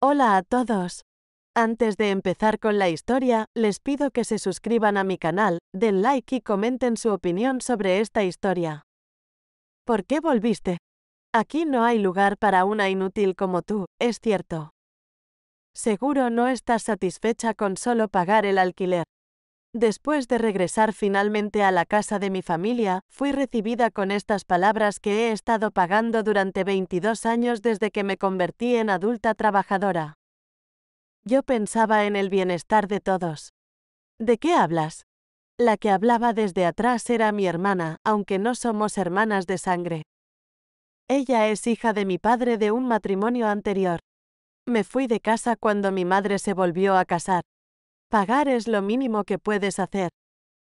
Hola a todos. Antes de empezar con la historia, les pido que se suscriban a mi canal, den like y comenten su opinión sobre esta historia. ¿Por qué volviste? Aquí no hay lugar para una inútil como tú, es cierto. Seguro no estás satisfecha con solo pagar el alquiler, Después de regresar finalmente a la casa de mi familia, fui recibida con estas palabras que he estado pagando durante 22 años desde que me convertí en adulta trabajadora. Yo pensaba en el bienestar de todos. ¿De qué hablas? La que hablaba desde atrás era mi hermana, aunque no somos hermanas de sangre. Ella es hija de mi padre de un matrimonio anterior. Me fui de casa cuando mi madre se volvió a casar. Pagar es lo mínimo que puedes hacer.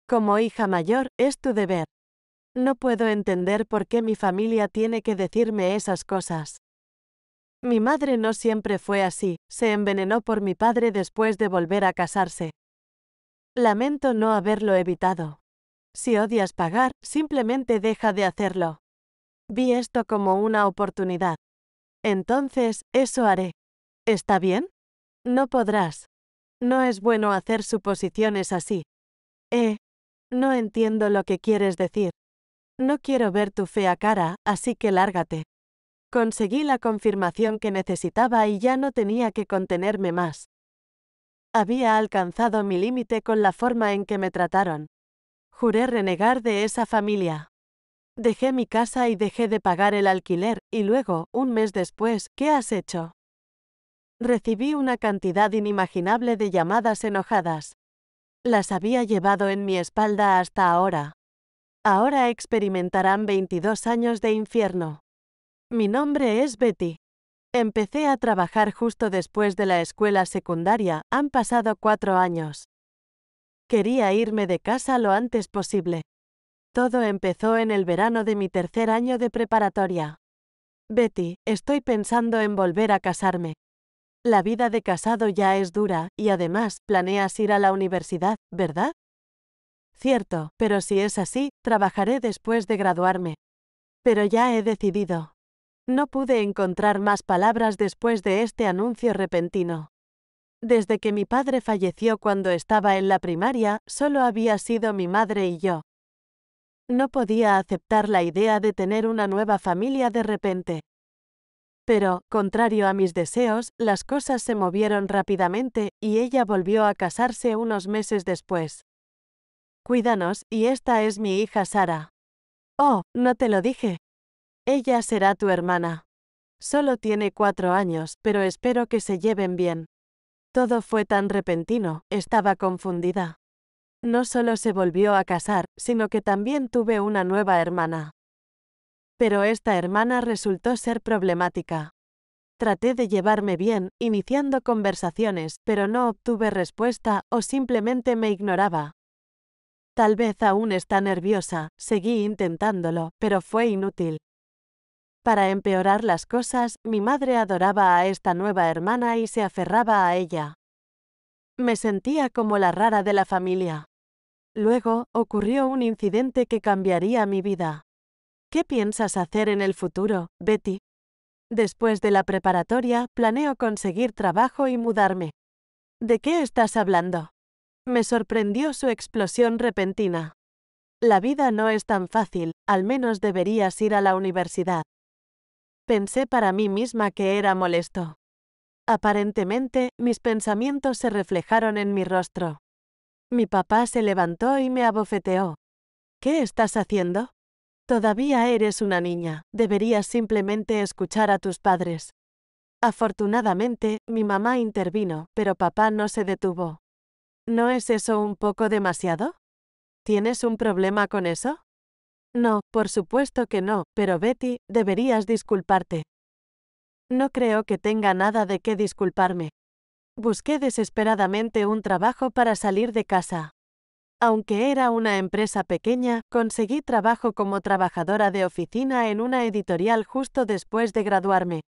Como hija mayor, es tu deber. No puedo entender por qué mi familia tiene que decirme esas cosas. Mi madre no siempre fue así, se envenenó por mi padre después de volver a casarse. Lamento no haberlo evitado. Si odias pagar, simplemente deja de hacerlo. Vi esto como una oportunidad. Entonces, eso haré. ¿Está bien? No podrás. No es bueno hacer suposiciones así. Eh. No entiendo lo que quieres decir. No quiero ver tu fea cara, así que lárgate. Conseguí la confirmación que necesitaba y ya no tenía que contenerme más. Había alcanzado mi límite con la forma en que me trataron. Juré renegar de esa familia. Dejé mi casa y dejé de pagar el alquiler, y luego, un mes después, ¿qué has hecho? Recibí una cantidad inimaginable de llamadas enojadas. Las había llevado en mi espalda hasta ahora. Ahora experimentarán 22 años de infierno. Mi nombre es Betty. Empecé a trabajar justo después de la escuela secundaria, han pasado cuatro años. Quería irme de casa lo antes posible. Todo empezó en el verano de mi tercer año de preparatoria. Betty, estoy pensando en volver a casarme. La vida de casado ya es dura, y además, planeas ir a la universidad, ¿verdad? Cierto, pero si es así, trabajaré después de graduarme. Pero ya he decidido. No pude encontrar más palabras después de este anuncio repentino. Desde que mi padre falleció cuando estaba en la primaria, solo había sido mi madre y yo. No podía aceptar la idea de tener una nueva familia de repente. Pero, contrario a mis deseos, las cosas se movieron rápidamente, y ella volvió a casarse unos meses después. Cuídanos, y esta es mi hija Sara. Oh, no te lo dije. Ella será tu hermana. Solo tiene cuatro años, pero espero que se lleven bien. Todo fue tan repentino, estaba confundida. No solo se volvió a casar, sino que también tuve una nueva hermana. Pero esta hermana resultó ser problemática. Traté de llevarme bien, iniciando conversaciones, pero no obtuve respuesta o simplemente me ignoraba. Tal vez aún está nerviosa, seguí intentándolo, pero fue inútil. Para empeorar las cosas, mi madre adoraba a esta nueva hermana y se aferraba a ella. Me sentía como la rara de la familia. Luego, ocurrió un incidente que cambiaría mi vida. ¿Qué piensas hacer en el futuro, Betty? Después de la preparatoria, planeo conseguir trabajo y mudarme. ¿De qué estás hablando? Me sorprendió su explosión repentina. La vida no es tan fácil, al menos deberías ir a la universidad. Pensé para mí misma que era molesto. Aparentemente, mis pensamientos se reflejaron en mi rostro. Mi papá se levantó y me abofeteó. ¿Qué estás haciendo? Todavía eres una niña, deberías simplemente escuchar a tus padres. Afortunadamente, mi mamá intervino, pero papá no se detuvo. ¿No es eso un poco demasiado? ¿Tienes un problema con eso? No, por supuesto que no, pero Betty, deberías disculparte. No creo que tenga nada de qué disculparme. Busqué desesperadamente un trabajo para salir de casa. Aunque era una empresa pequeña, conseguí trabajo como trabajadora de oficina en una editorial justo después de graduarme.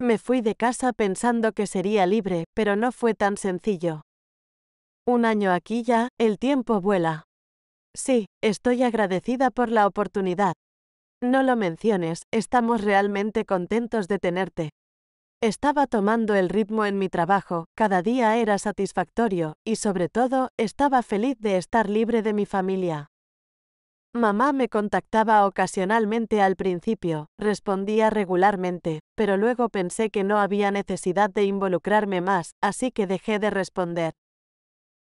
Me fui de casa pensando que sería libre, pero no fue tan sencillo. Un año aquí ya, el tiempo vuela. Sí, estoy agradecida por la oportunidad. No lo menciones, estamos realmente contentos de tenerte. Estaba tomando el ritmo en mi trabajo, cada día era satisfactorio, y sobre todo, estaba feliz de estar libre de mi familia. Mamá me contactaba ocasionalmente al principio, respondía regularmente, pero luego pensé que no había necesidad de involucrarme más, así que dejé de responder.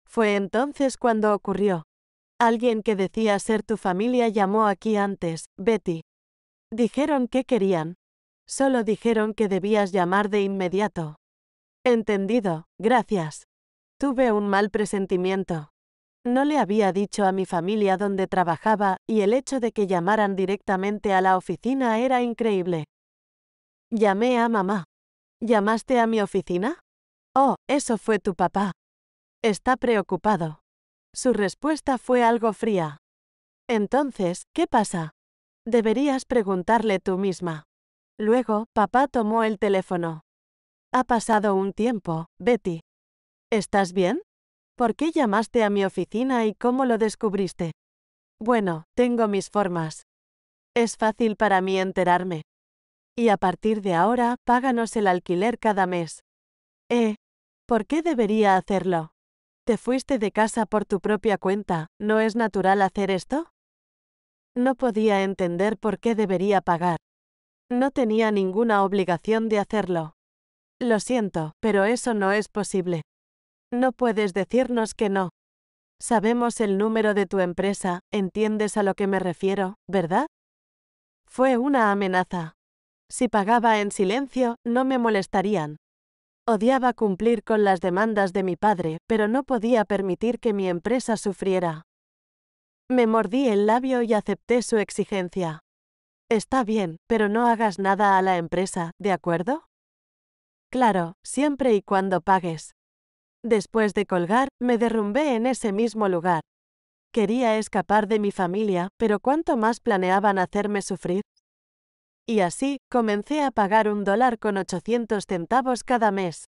Fue entonces cuando ocurrió. Alguien que decía ser tu familia llamó aquí antes, Betty. Dijeron que querían, Solo dijeron que debías llamar de inmediato. Entendido, gracias. Tuve un mal presentimiento. No le había dicho a mi familia dónde trabajaba, y el hecho de que llamaran directamente a la oficina era increíble. Llamé a mamá. ¿Llamaste a mi oficina? Oh, eso fue tu papá. Está preocupado. Su respuesta fue algo fría. Entonces, ¿qué pasa? Deberías preguntarle tú misma. Luego, papá tomó el teléfono. Ha pasado un tiempo, Betty. ¿Estás bien? ¿Por qué llamaste a mi oficina y cómo lo descubriste? Bueno, tengo mis formas. Es fácil para mí enterarme. Y a partir de ahora, páganos el alquiler cada mes. Eh, ¿por qué debería hacerlo? Te fuiste de casa por tu propia cuenta, ¿no es natural hacer esto? No podía entender por qué debería pagar. No tenía ninguna obligación de hacerlo. Lo siento, pero eso no es posible. No puedes decirnos que no. Sabemos el número de tu empresa, entiendes a lo que me refiero, ¿verdad? Fue una amenaza. Si pagaba en silencio, no me molestarían. Odiaba cumplir con las demandas de mi padre, pero no podía permitir que mi empresa sufriera. Me mordí el labio y acepté su exigencia. Está bien, pero no hagas nada a la empresa, ¿de acuerdo? Claro, siempre y cuando pagues. Después de colgar, me derrumbé en ese mismo lugar. Quería escapar de mi familia, pero ¿cuánto más planeaban hacerme sufrir? Y así, comencé a pagar un dólar con 800 centavos cada mes.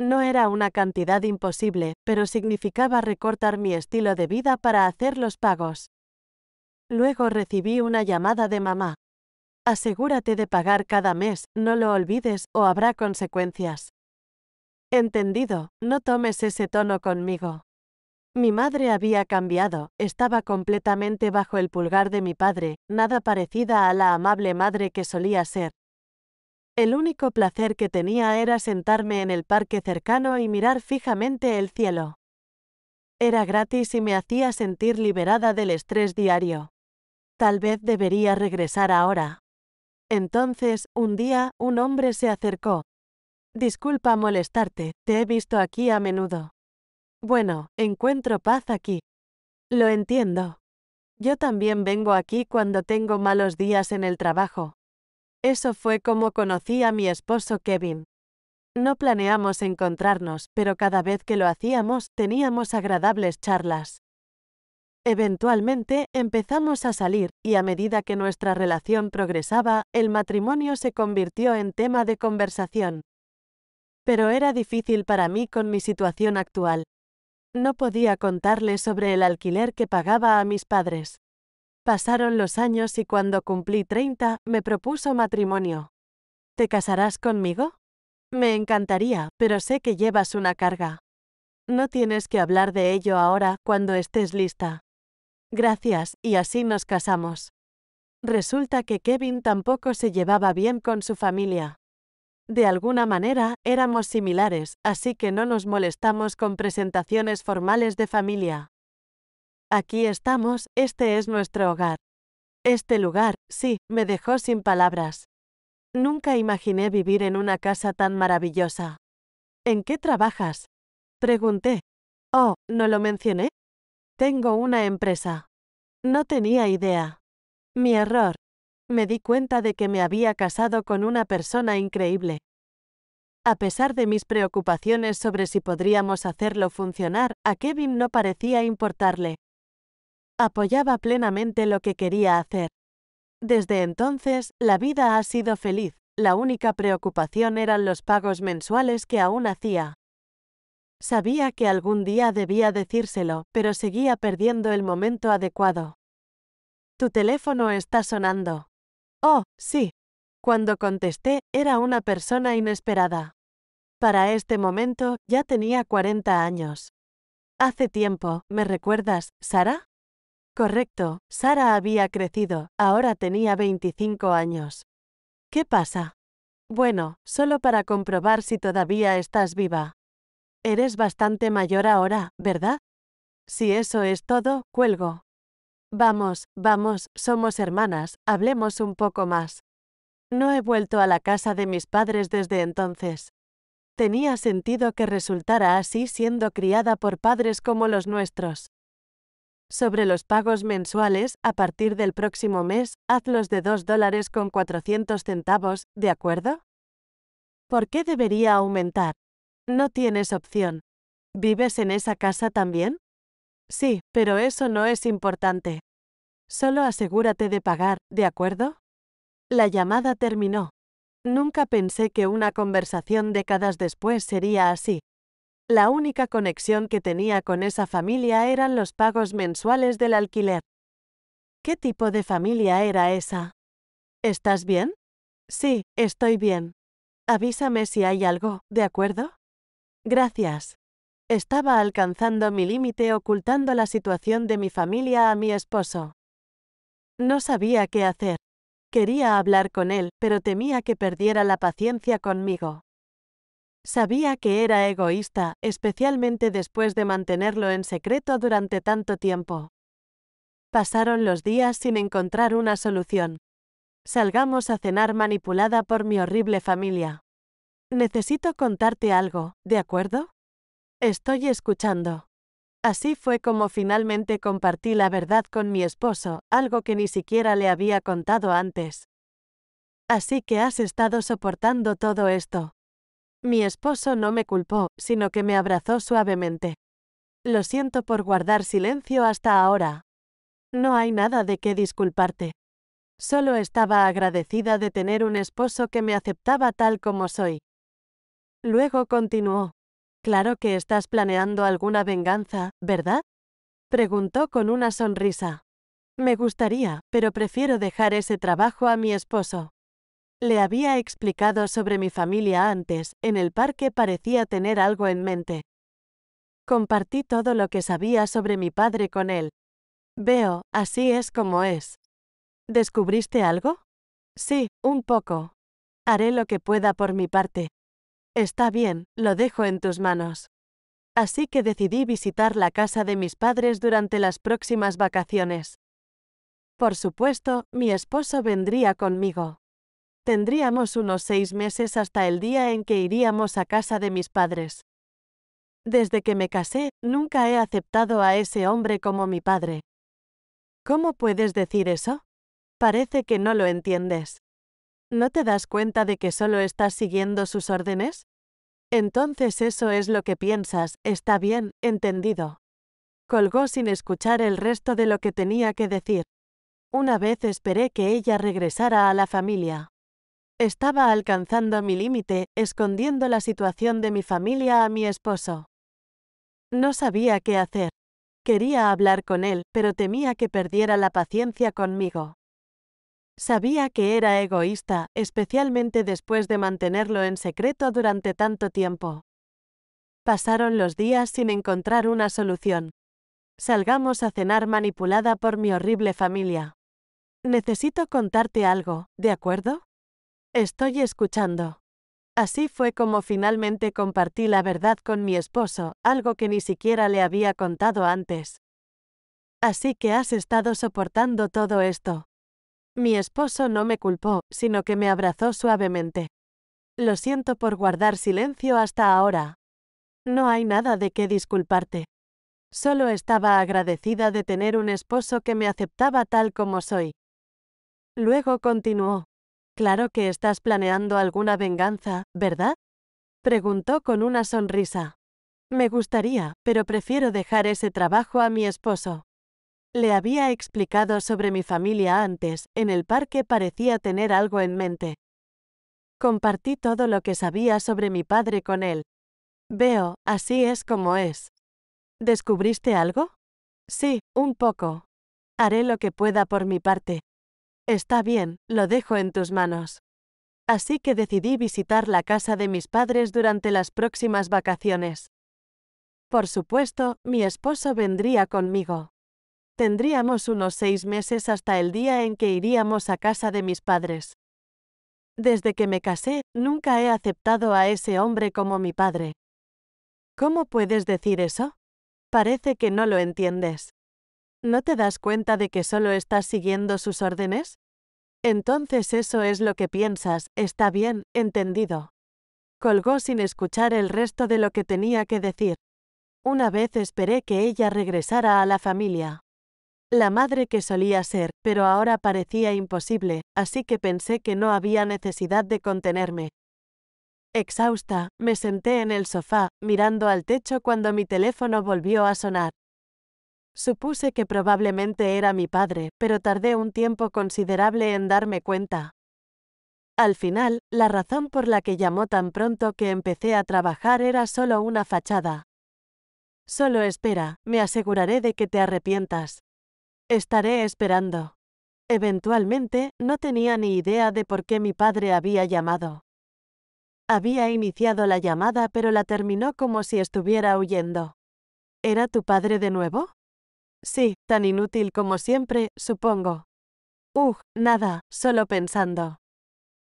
No era una cantidad imposible, pero significaba recortar mi estilo de vida para hacer los pagos. Luego recibí una llamada de mamá. Asegúrate de pagar cada mes, no lo olvides, o habrá consecuencias. Entendido, no tomes ese tono conmigo. Mi madre había cambiado, estaba completamente bajo el pulgar de mi padre, nada parecida a la amable madre que solía ser. El único placer que tenía era sentarme en el parque cercano y mirar fijamente el cielo. Era gratis y me hacía sentir liberada del estrés diario. Tal vez debería regresar ahora. Entonces, un día, un hombre se acercó. Disculpa molestarte, te he visto aquí a menudo. Bueno, encuentro paz aquí. Lo entiendo. Yo también vengo aquí cuando tengo malos días en el trabajo. Eso fue como conocí a mi esposo Kevin. No planeamos encontrarnos, pero cada vez que lo hacíamos, teníamos agradables charlas. Eventualmente empezamos a salir, y a medida que nuestra relación progresaba, el matrimonio se convirtió en tema de conversación. Pero era difícil para mí con mi situación actual. No podía contarle sobre el alquiler que pagaba a mis padres. Pasaron los años y cuando cumplí 30, me propuso matrimonio. ¿Te casarás conmigo? Me encantaría, pero sé que llevas una carga. No tienes que hablar de ello ahora, cuando estés lista. Gracias, y así nos casamos. Resulta que Kevin tampoco se llevaba bien con su familia. De alguna manera, éramos similares, así que no nos molestamos con presentaciones formales de familia. Aquí estamos, este es nuestro hogar. Este lugar, sí, me dejó sin palabras. Nunca imaginé vivir en una casa tan maravillosa. ¿En qué trabajas? Pregunté. Oh, ¿no lo mencioné? Tengo una empresa. No tenía idea. Mi error. Me di cuenta de que me había casado con una persona increíble. A pesar de mis preocupaciones sobre si podríamos hacerlo funcionar, a Kevin no parecía importarle. Apoyaba plenamente lo que quería hacer. Desde entonces, la vida ha sido feliz, la única preocupación eran los pagos mensuales que aún hacía. Sabía que algún día debía decírselo, pero seguía perdiendo el momento adecuado. Tu teléfono está sonando. Oh, sí. Cuando contesté, era una persona inesperada. Para este momento, ya tenía 40 años. Hace tiempo, ¿me recuerdas, Sara? Correcto, Sara había crecido, ahora tenía 25 años. ¿Qué pasa? Bueno, solo para comprobar si todavía estás viva. Eres bastante mayor ahora, ¿verdad? Si eso es todo, cuelgo. Vamos, vamos, somos hermanas, hablemos un poco más. No he vuelto a la casa de mis padres desde entonces. Tenía sentido que resultara así siendo criada por padres como los nuestros. Sobre los pagos mensuales, a partir del próximo mes, hazlos de 2 dólares con 400 centavos, ¿de acuerdo? ¿Por qué debería aumentar? No tienes opción. ¿Vives en esa casa también? Sí, pero eso no es importante. Solo asegúrate de pagar, ¿de acuerdo? La llamada terminó. Nunca pensé que una conversación décadas después sería así. La única conexión que tenía con esa familia eran los pagos mensuales del alquiler. ¿Qué tipo de familia era esa? ¿Estás bien? Sí, estoy bien. Avísame si hay algo, ¿de acuerdo? Gracias. Estaba alcanzando mi límite ocultando la situación de mi familia a mi esposo. No sabía qué hacer. Quería hablar con él, pero temía que perdiera la paciencia conmigo. Sabía que era egoísta, especialmente después de mantenerlo en secreto durante tanto tiempo. Pasaron los días sin encontrar una solución. Salgamos a cenar manipulada por mi horrible familia. Necesito contarte algo, ¿de acuerdo? Estoy escuchando. Así fue como finalmente compartí la verdad con mi esposo, algo que ni siquiera le había contado antes. Así que has estado soportando todo esto. Mi esposo no me culpó, sino que me abrazó suavemente. Lo siento por guardar silencio hasta ahora. No hay nada de qué disculparte. Solo estaba agradecida de tener un esposo que me aceptaba tal como soy. Luego continuó. Claro que estás planeando alguna venganza, ¿verdad? Preguntó con una sonrisa. Me gustaría, pero prefiero dejar ese trabajo a mi esposo. Le había explicado sobre mi familia antes, en el parque parecía tener algo en mente. Compartí todo lo que sabía sobre mi padre con él. Veo, así es como es. ¿Descubriste algo? Sí, un poco. Haré lo que pueda por mi parte. Está bien, lo dejo en tus manos. Así que decidí visitar la casa de mis padres durante las próximas vacaciones. Por supuesto, mi esposo vendría conmigo. Tendríamos unos seis meses hasta el día en que iríamos a casa de mis padres. Desde que me casé, nunca he aceptado a ese hombre como mi padre. ¿Cómo puedes decir eso? Parece que no lo entiendes. ¿No te das cuenta de que solo estás siguiendo sus órdenes? Entonces eso es lo que piensas, está bien, entendido. Colgó sin escuchar el resto de lo que tenía que decir. Una vez esperé que ella regresara a la familia. Estaba alcanzando mi límite, escondiendo la situación de mi familia a mi esposo. No sabía qué hacer. Quería hablar con él, pero temía que perdiera la paciencia conmigo. Sabía que era egoísta, especialmente después de mantenerlo en secreto durante tanto tiempo. Pasaron los días sin encontrar una solución. Salgamos a cenar manipulada por mi horrible familia. Necesito contarte algo, ¿de acuerdo? Estoy escuchando. Así fue como finalmente compartí la verdad con mi esposo, algo que ni siquiera le había contado antes. Así que has estado soportando todo esto, mi esposo no me culpó, sino que me abrazó suavemente. Lo siento por guardar silencio hasta ahora. No hay nada de qué disculparte. Solo estaba agradecida de tener un esposo que me aceptaba tal como soy. Luego continuó. Claro que estás planeando alguna venganza, ¿verdad? Preguntó con una sonrisa. Me gustaría, pero prefiero dejar ese trabajo a mi esposo. Le había explicado sobre mi familia antes, en el parque parecía tener algo en mente. Compartí todo lo que sabía sobre mi padre con él. Veo, así es como es. ¿Descubriste algo? Sí, un poco. Haré lo que pueda por mi parte. Está bien, lo dejo en tus manos. Así que decidí visitar la casa de mis padres durante las próximas vacaciones. Por supuesto, mi esposo vendría conmigo. Tendríamos unos seis meses hasta el día en que iríamos a casa de mis padres. Desde que me casé, nunca he aceptado a ese hombre como mi padre. ¿Cómo puedes decir eso? Parece que no lo entiendes. ¿No te das cuenta de que solo estás siguiendo sus órdenes? Entonces eso es lo que piensas, está bien, entendido. Colgó sin escuchar el resto de lo que tenía que decir. Una vez esperé que ella regresara a la familia la madre que solía ser, pero ahora parecía imposible, así que pensé que no había necesidad de contenerme. Exhausta, me senté en el sofá, mirando al techo cuando mi teléfono volvió a sonar. Supuse que probablemente era mi padre, pero tardé un tiempo considerable en darme cuenta. Al final, la razón por la que llamó tan pronto que empecé a trabajar era solo una fachada. Solo espera, me aseguraré de que te arrepientas. Estaré esperando. Eventualmente, no tenía ni idea de por qué mi padre había llamado. Había iniciado la llamada pero la terminó como si estuviera huyendo. ¿Era tu padre de nuevo? Sí, tan inútil como siempre, supongo. Ugh, nada, solo pensando.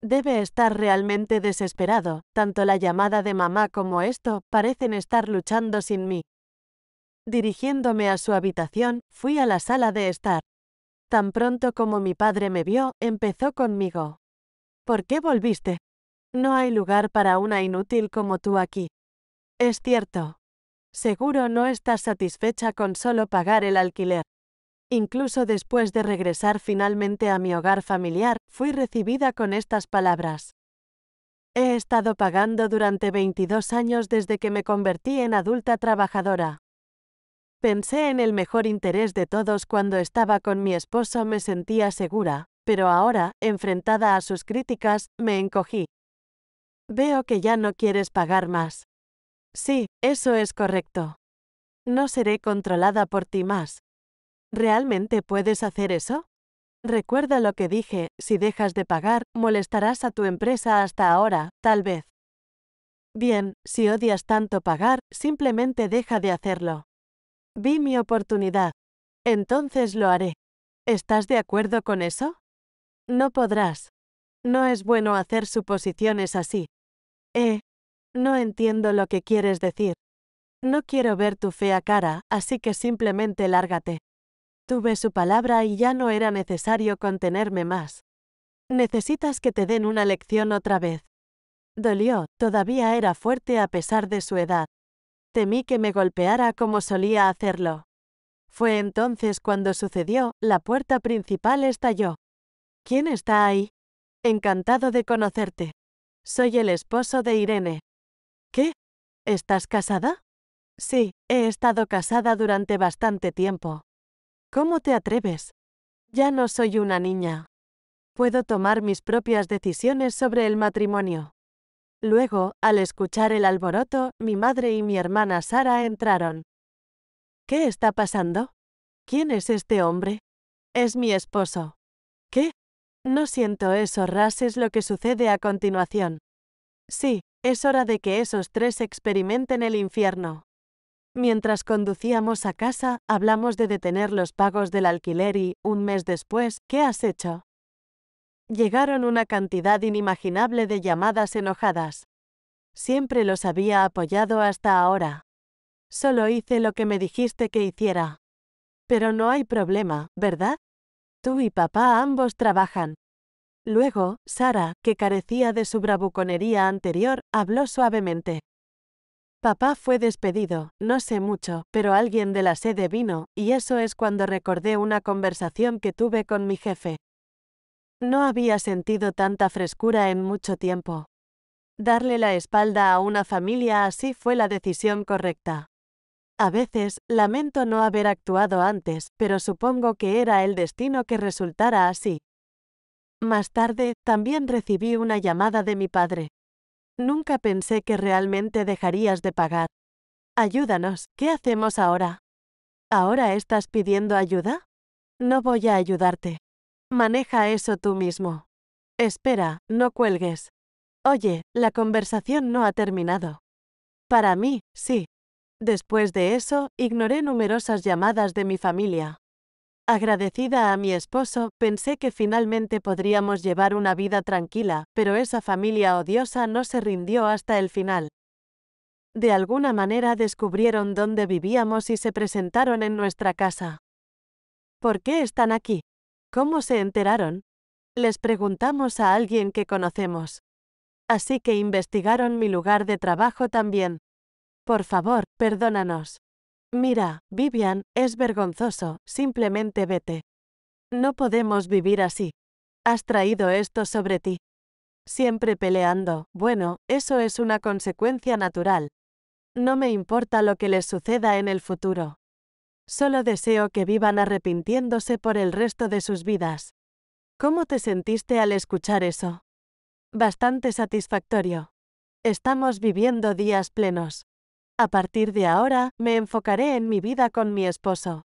Debe estar realmente desesperado, tanto la llamada de mamá como esto parecen estar luchando sin mí. Dirigiéndome a su habitación, fui a la sala de estar. Tan pronto como mi padre me vio, empezó conmigo. ¿Por qué volviste? No hay lugar para una inútil como tú aquí. Es cierto. Seguro no estás satisfecha con solo pagar el alquiler. Incluso después de regresar finalmente a mi hogar familiar, fui recibida con estas palabras. He estado pagando durante 22 años desde que me convertí en adulta trabajadora. Pensé en el mejor interés de todos cuando estaba con mi esposo me sentía segura, pero ahora, enfrentada a sus críticas, me encogí. Veo que ya no quieres pagar más. Sí, eso es correcto. No seré controlada por ti más. ¿Realmente puedes hacer eso? Recuerda lo que dije, si dejas de pagar, molestarás a tu empresa hasta ahora, tal vez. Bien, si odias tanto pagar, simplemente deja de hacerlo. Vi mi oportunidad. Entonces lo haré. ¿Estás de acuerdo con eso? No podrás. No es bueno hacer suposiciones así. Eh. No entiendo lo que quieres decir. No quiero ver tu fea cara, así que simplemente lárgate. Tuve su palabra y ya no era necesario contenerme más. Necesitas que te den una lección otra vez. Dolió, todavía era fuerte a pesar de su edad, mí que me golpeara como solía hacerlo. Fue entonces cuando sucedió, la puerta principal estalló. ¿Quién está ahí? Encantado de conocerte. Soy el esposo de Irene. ¿Qué? ¿Estás casada? Sí, he estado casada durante bastante tiempo. ¿Cómo te atreves? Ya no soy una niña. Puedo tomar mis propias decisiones sobre el matrimonio. Luego, al escuchar el alboroto, mi madre y mi hermana Sara entraron. ¿Qué está pasando? ¿Quién es este hombre? Es mi esposo. ¿Qué? No siento eso, Ras, es lo que sucede a continuación. Sí, es hora de que esos tres experimenten el infierno. Mientras conducíamos a casa, hablamos de detener los pagos del alquiler y, un mes después, ¿qué has hecho? Llegaron una cantidad inimaginable de llamadas enojadas. Siempre los había apoyado hasta ahora. Solo hice lo que me dijiste que hiciera. Pero no hay problema, ¿verdad? Tú y papá ambos trabajan. Luego, Sara, que carecía de su bravuconería anterior, habló suavemente. Papá fue despedido, no sé mucho, pero alguien de la sede vino, y eso es cuando recordé una conversación que tuve con mi jefe. No había sentido tanta frescura en mucho tiempo. Darle la espalda a una familia así fue la decisión correcta. A veces, lamento no haber actuado antes, pero supongo que era el destino que resultara así. Más tarde, también recibí una llamada de mi padre. Nunca pensé que realmente dejarías de pagar. Ayúdanos, ¿qué hacemos ahora? ¿Ahora estás pidiendo ayuda? No voy a ayudarte. Maneja eso tú mismo. Espera, no cuelgues. Oye, la conversación no ha terminado. Para mí, sí. Después de eso, ignoré numerosas llamadas de mi familia. Agradecida a mi esposo, pensé que finalmente podríamos llevar una vida tranquila, pero esa familia odiosa no se rindió hasta el final. De alguna manera descubrieron dónde vivíamos y se presentaron en nuestra casa. ¿Por qué están aquí? ¿Cómo se enteraron? Les preguntamos a alguien que conocemos. Así que investigaron mi lugar de trabajo también. Por favor, perdónanos. Mira, Vivian, es vergonzoso, simplemente vete. No podemos vivir así. Has traído esto sobre ti. Siempre peleando, bueno, eso es una consecuencia natural. No me importa lo que les suceda en el futuro, Solo deseo que vivan arrepintiéndose por el resto de sus vidas. ¿Cómo te sentiste al escuchar eso? Bastante satisfactorio. Estamos viviendo días plenos. A partir de ahora, me enfocaré en mi vida con mi esposo.